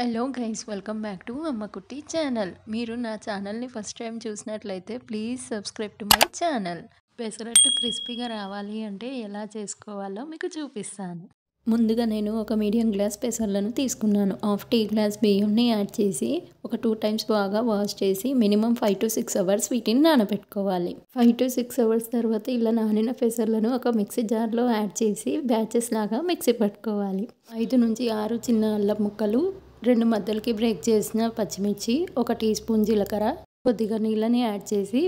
hello guys welcome back to Ammakutti channel మీరు నా ఛానల్ని ఫస్ట్ టైం చూసినట్లయితే please subscribe to my channel pesarattu క్రిస్పీగా రావాలి అంటే ఎలా చేసుకోవాలో మీకు చూపిస్తాను ముందుగా నేను ఒక మీడియం గ్లాస్ పెసర్లను తీసుకున్నాను హాఫ్ టీ గ్లాస్ బియ్యంని యాడ్ చేసి ఒక టూ టైమ్స్ బాగా వాష్ చేసి minimum five to six hours వీటిని నానబెట్టుకోవాలి ఫైవ్ టు సిక్స్ అవర్స్ తర్వాత ఇలా నానిన పెసర్లను ఒక మిక్సీ జార్లో యాడ్ చేసి బ్యాచెస్ లాగా మిక్సీ పట్టుకోవాలి ఐదు నుంచి ఆరు చిన్న అల్లం ముక్కలు రెండు మధ్యలకి బ్రేక్ చేసిన పచ్చిమిర్చి ఒక టీ స్పూన్ జీలకర్ర కొద్దిగా నీళ్ళని యాడ్ చేసి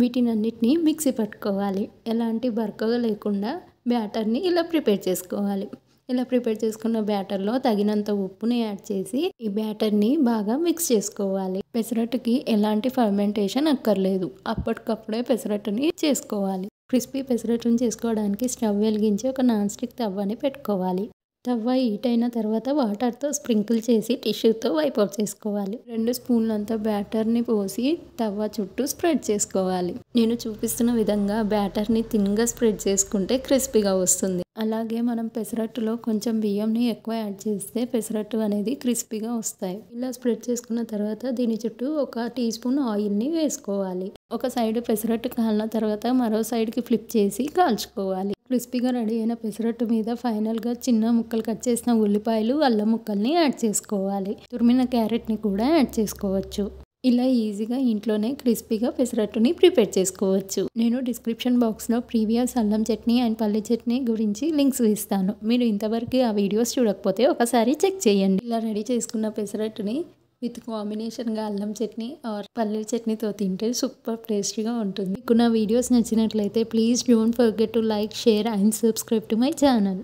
వీటిని అన్నిటినీ మిక్సీ పట్టుకోవాలి ఎలాంటి బర్కగా లేకుండా బ్యాటర్ని ఇలా ప్రిపేర్ చేసుకోవాలి ఇలా ప్రిపేర్ చేసుకున్న బ్యాటర్లో తగినంత ఉప్పుని యాడ్ చేసి ఈ బ్యాటర్ని బాగా మిక్స్ చేసుకోవాలి పెసరట్టుకి ఎలాంటి ఫర్మెంటేషన్ అక్కర్లేదు అప్పటికప్పుడే పెసరట్టుని చేసుకోవాలి క్రిస్పీ పెసరట్టుని చేసుకోవడానికి స్టవ్ వెలిగించి ఒక నాన్ స్టిక్ తవ్వని పెట్టుకోవాలి తవ్వ హీట్ అయిన తర్వాత వాటర్తో స్ప్రింకిల్ చేసి టిష్యూతో వైప్ అవుట్ చేసుకోవాలి రెండు స్పూన్లంతా బ్యాటర్ని పోసి తవ్వ చుట్టూ స్ప్రెడ్ చేసుకోవాలి నేను చూపిస్తున్న విధంగా బ్యాటర్ని థిన్గా స్ప్రెడ్ చేసుకుంటే క్రిస్పీగా వస్తుంది అలాగే మనం పెసరట్టులో కొంచెం బియ్యంని ఎక్కువ యాడ్ చేస్తే పెసరట్టు అనేది క్రిస్పీగా వస్తాయి ఇలా స్ప్రెడ్ చేసుకున్న తర్వాత దీని చుట్టూ ఒక టీ స్పూన్ ఆయిల్ని వేసుకోవాలి ఒక సైడ్ పెసరట్టు కాలిన తర్వాత మరో సైడ్కి ఫ్లిప్ చేసి కాల్చుకోవాలి క్రిస్పీగా రెడీ అయిన పెసరట్టు మీద ఫైనల్గా చిన్న ముక్కలు కట్ చేసిన ఉల్లిపాయలు అల్లం ముక్కల్ని యాడ్ చేసుకోవాలి తురిమిన క్యారెట్ని కూడా యాడ్ చేసుకోవచ్చు ఇలా ఈజీగా ఇంట్లోనే క్రిస్పీగా పెసరట్టుని ప్రిపేర్ చేసుకోవచ్చు నేను డిస్క్రిప్షన్ బాక్స్లో ప్రీవియస్ అల్లం చట్నీ అండ్ పల్లె చట్నీ గురించి లింక్స్ ఇస్తాను మీరు ఇంతవరకు ఆ వీడియోస్ చూడకపోతే ఒకసారి చెక్ చేయండి ఇలా రెడీ చేసుకున్న పెసరట్టుని విత్ కాంబినేషన్గా అల్లం చట్నీ ఆర్ పల్లీల చట్నీతో తింటే సూపర్ టేస్టీగా ఉంటుంది మీకు నా వీడియోస్ నచ్చినట్లయితే please don't forget to like share and subscribe to my channel